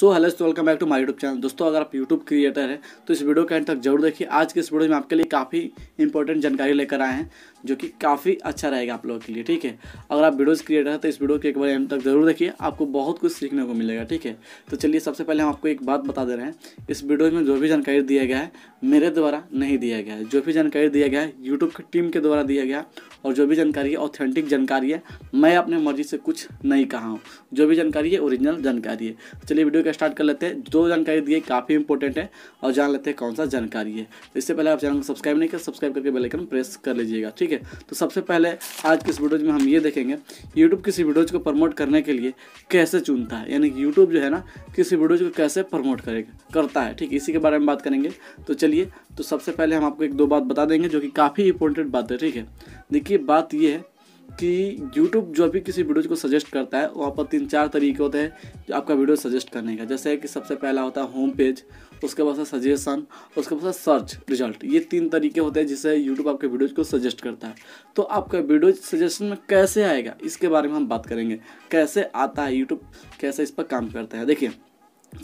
so hello welcome back to my YouTube channel दोस्तों अगर आप यूट्यूब क्रिएटर हैं तो इस वीडियो के एंड तक जरूर देखिए आज के इस वीडियो में आपके लिए काफ़ी इंपॉर्टेंट जानकारी लेकर आए हैं जो कि काफ़ी अच्छा रहेगा आप लोगों के लिए ठीक है अगर आप वीडियोस क्रिएटर हैं तो इस वीडियो के एक बार एंड तक जरूर देखिए आपको बहुत कुछ सीखने को मिलेगा ठीक है तो चलिए सबसे पहले हम आपको एक बात बता दे रहे हैं इस वीडियो में जो भी जानकारी दिया गया है मेरे द्वारा नहीं दिया गया है जो भी जानकारी दिया गया है यूट्यूब की टीम के द्वारा दिया गया और जो भी जानकारी है ऑथेंटिक जानकारी है मैं अपने मर्जी से कुछ नहीं कहा हूँ जो भी जानकारी है ओरिजिनल जानकारी है तो चलिए वीडियो वीडियो का स्टार्ट कर लेते हैं दो जानकारी दी काफ़ी इंपॉर्टेंट है और जान लेते हैं कौन सा जानकारी है तो इससे पहले आप चैनल को सब्सक्राइब नहीं कर सब्सक्राइब करके आइकन प्रेस कर लीजिएगा ठीक है तो सबसे पहले आज की इस वीडियोज में हम ये देखेंगे यूट्यूब किसी वीडियोज को प्रमोट करने के लिए कैसे चुनता है यानी यूट्यूब जो है ना किसी वीडियोज को कैसे प्रमोट करेगा करता है ठीक इसी के बारे में बात करेंगे तो चलिए तो सबसे पहले हम आपको एक दो बात बता देंगे जो कि काफ़ी इंपॉर्टेंट बात है ठीक है देखिए बात ये है कि यूट्यूब जो भी किसी वीडियो को सजेस्ट करता है वहाँ पर तीन चार तरीके होते हैं जो आपका वीडियो सजेस्ट करने का जैसे कि सबसे पहला होता है होम पेज उसके बाद है सजेशन उसके बाद है सर्च रिजल्ट ये तीन तरीके होते हैं जिससे यूट्यूब आपके वीडियोज को सजेस्ट करता है तो आपका वीडियो सजेशन में कैसे आएगा इसके बारे में हम बात करेंगे कैसे आता है यूट्यूब कैसे इस पर काम करता है देखिए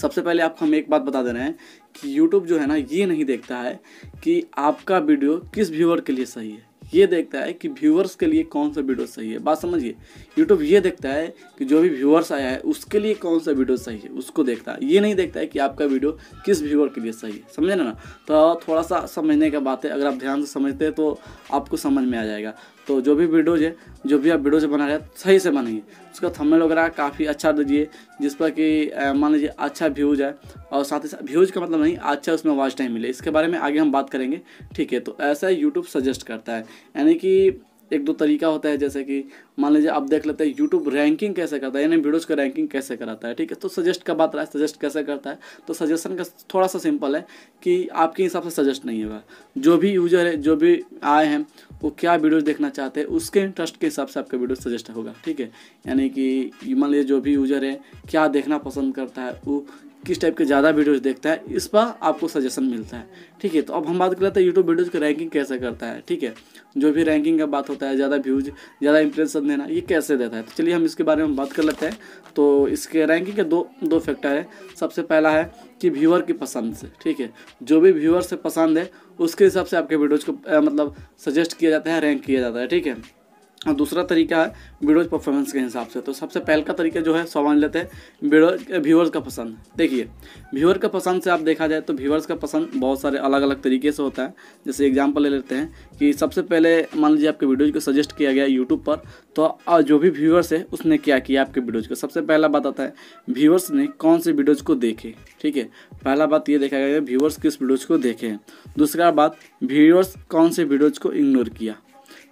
सबसे पहले आपको हम एक बात बता दे रहे हैं कि यूट्यूब जो है ना ये नहीं देखता है कि आपका वीडियो किस व्यूअर के लिए सही है ये देखता है कि व्यूअर्स के लिए कौन सा वीडियो सही है बात समझिए यूट्यूब ये देखता है कि जो भी व्यूअर्स आया है उसके लिए कौन सा वीडियो सही है उसको देखता है ये नहीं देखता है कि आपका वीडियो किस व्यूअर के लिए सही है समझे ना तो थोड़ा सा समझने का बात है अगर आप ध्यान से समझते हैं तो आपको समझ में आ जाएगा तो जो भी वीडियोज़ है जो भी आप वीडियोज बना रहे सही से बनाइए उसका थंबनेल वगैरह काफ़ी अच्छा दीजिए जिस पर कि मान लीजिए अच्छा व्यूज़ है और साथ ही साथ व्यूज़ का मतलब नहीं अच्छा उसमें वॉच टाइम मिले इसके बारे में आगे हम बात करेंगे ठीक है तो ऐसा यूट्यूब सजेस्ट करता है यानी कि एक दो तरीका होता है जैसे कि मान लीजिए आप देख लेते हैं यूट्यूब रैंकिंग कैसे करता है यानी वीडियोज़ का रैंकिंग कैसे कराता है ठीक है तो सजेस्ट का बात रहा है सजेस्ट कैसे करता है तो सजेशन का थोड़ा सा सिंपल है कि आपके हिसाब से सजेस्ट नहीं होगा जो भी यूजर है जो भी आए हैं वो क्या वीडियोज़ देखना चाहते हैं उसके इंटरेस्ट के हिसाब से आपका वीडियो सजेस्ट होगा ठीक है यानी कि मान लीजिए जो भी यूजर है क्या देखना पसंद करता है वो किस टाइप के ज़्यादा वीडियोज़ देखता है इस पर आपको सजेशन मिलता है ठीक है तो अब हम बात कर लेते हैं यूट्यूब तो वीडियोज़ की रैंकिंग कैसे करता है ठीक है जो भी रैंकिंग का बात होता है ज़्यादा व्यूज ज़्यादा इंप्रेशन देना ये कैसे देता है तो चलिए हम इसके बारे में बात कर लेते हैं तो इसके रैंकिंग के दो दो फैक्टर है सबसे पहला है कि व्यूअर की पसंद से ठीक है जो भी व्यूअर से पसंद है उसके हिसाब से आपके वीडियोज़ को मतलब सजेस्ट किया जाता है रैंक किया जाता है ठीक है और दूसरा तरीका है वीडियोज परफॉर्मेंस के हिसाब से तो सबसे पहल का तरीका जो है सौ मान लेते हैं वीडियो व्यूअर्स का पसंद देखिए व्यूअर का पसंद से आप देखा जाए तो व्यूअर्स का पसंद बहुत सारे अलग अलग तरीके से होता है जैसे एग्जाम्पल ले लेते हैं कि सबसे पहले मान लीजिए आपके वीडियोज को सजेस्ट किया गया यूट्यूब पर तो जो भी व्यूअर्स है उसने क्या किया आपके वीडियोज को सबसे पहला बात आता है व्यूअर्स ने कौन से वीडियोज को देखे ठीक है पहला बात ये देखा गया व्यूअर्स किस वीडियोज को देखे दूसरा बात व्यूअर्स कौन से वीडियोज को इग्नोर किया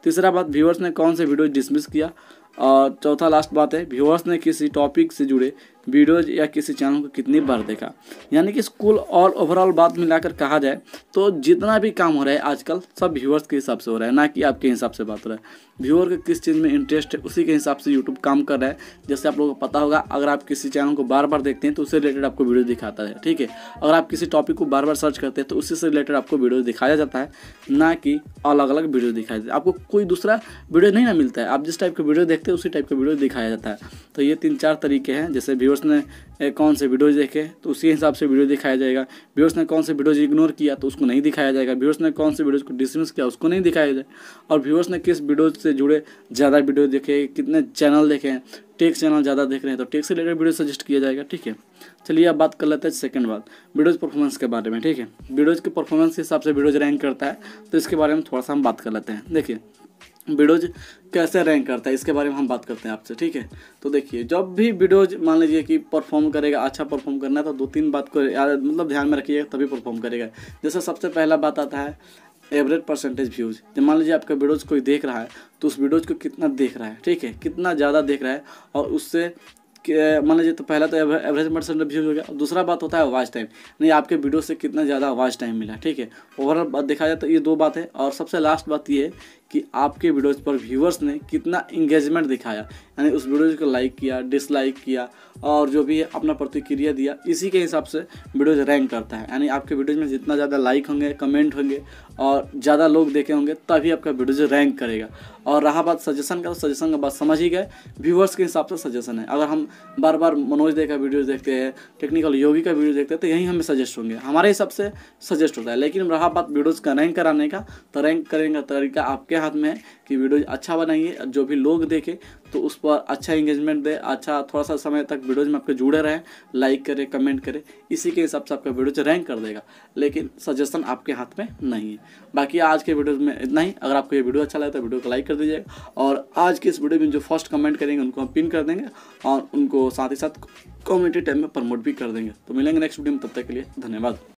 तीसरा बात व्यूअर्स ने कौन से वीडियो डिसमिस किया और चौथा लास्ट बात है व्यूअर्स ने किसी टॉपिक से जुड़े वीडियोज या किसी चैनल को कितनी बार देखा यानी कि स्कूल और ओवरऑल बात मिलाकर कहा जाए तो जितना भी काम हो रहा है आजकल सब व्यूअर्स के हिसाब से हो रहा है ना कि आपके हिसाब से बात हो रहा है व्यूअर का किस चीज़ में इंटरेस्ट है उसी के हिसाब से यूट्यूब काम कर रहा है जैसे आप लोगों को पता होगा अगर आप किसी चैनल को बार बार देखते हैं तो उससे रिलेटेड आपको वीडियो दिखाता है ठीक है अगर आप किसी टॉपिक को बार बार सर्च करते हैं तो उसी से रिलेटेड आपको वीडियो दिखाया जाता है ना कि अलग अलग वीडियो दिखाया जाता है आपको कोई दूसरा वीडियो नहीं ना मिलता है आप जिस टाइप की वीडियो देखते देखते हैं उसी टाइप का वीडियो दिखाया जाता है तो ये तीन चार तरीके हैं जैसे व्यूअर्स ने कौन से वीडियोज देखे तो उसी हिसाब से वीडियो दिखाया जाएगा व्यूअर्स ने कौन से वीडियोज इग्नोर किया तो उसको नहीं दिखाया जाएगा व्यूअर्स ने कौन से वीडियोज को डिसमिस किया उसको नहीं दिखाया जाए और व्यूअर्स ने किस वीडियोज से जुड़े ज़्यादा वीडियो देखे कितने चैनल देखे हैं टेक्स चैनल ज़्यादा देख रहे हैं तो टेक्स से रिलेटेड वीडियो सजेस्ट किया जाएगा ठीक है चलिए अब बात कर लेते हैं सेकंड बात वीडियोज़ परफॉर्मेंस के बारे में ठीक है वीडियोज़ के परफॉर्मेंस के हिसाब से वीडियोज रैंक करता है तो इसके बारे में थोड़ा सा हम बात कर लेते हैं देखिए वीडियोज कैसे रैंक करता है इसके बारे में हम बात करते हैं आपसे ठीक है तो देखिए जब भी वीडियोज मान लीजिए कि परफॉर्म करेगा अच्छा परफॉर्म करना है तो दो तीन बात को मतलब ध्यान में रखिएगा तभी परफॉर्म करेगा जैसे सबसे पहला बात आता है एवरेज परसेंटेज व्यूज तो मान लीजिए आपका वीडियोज कोई देख रहा है तो उस वीडियोज को कितना देख रहा है ठीक है कितना ज़्यादा देख रहा है और उससे मान लीजिए तो पहला तो एवरेज पर्सन रिव्यू हो गया दूसरा बात होता है वॉच टाइम नहीं आपके वीडियो से कितना ज़्यादा वॉच टाइम मिला ठीक है ओवरऑल बात देखा जाए तो ये दो बात है और सबसे लास्ट बात ये है कि आपके वीडियोज़ पर व्यूअर्स ने कितना इंगेजमेंट दिखाया यानी उस वीडियो को लाइक किया डिसलाइक किया और जो भी अपना प्रतिक्रिया दिया इसी के हिसाब से वीडियोज रैंक करता है यानी आपके वीडियोज में जितना ज़्यादा लाइक होंगे कमेंट होंगे और ज़्यादा लोग देखे होंगे तभी आपका वीडियोज रैंक करेगा और रहा बात सजेशन का तो सजेशन का बात समझ ही गए व्यूवर्स के हिसाब से सजेशन है अगर हम बार बार मनोज दे का वीडियोज़ देखते हैं टेक्निकल योगी का वीडियो देखते हैं तो यही हमें सजेस्ट होंगे हमारे हिसाब से सजेस्ट होता है लेकिन रहा बात वीडियोज़ का रैंक कराने का तो रैंक करने का तरीका आपके हाथ में है कि वीडियोज अच्छा बनाइए जो भी लोग देखें तो उस पर अच्छा इंगेजमेंट दे अच्छा थोड़ा सा समय तक वीडियोज में आपके जुड़े रहें लाइक करें कमेंट करें इसी के हिसाब से आपका वीडियोज रैंक कर देगा लेकिन सजेशन आपके हाथ में नहीं है बाकी आज के वीडियोज में इतना ही अगर आपको ये वीडियो अच्छा लगे तो वीडियो को लाइक कर दीजिएगा और आज के इस वीडियो में जो फर्स्ट कमेंट करेंगे उनको हम पिन कर देंगे और उनको साथ ही साथ कम्युनिटी टाइम में प्रमोट भी कर देंगे तो मिलेंगे नेक्स्ट वीडियो में तब तक के लिए धन्यवाद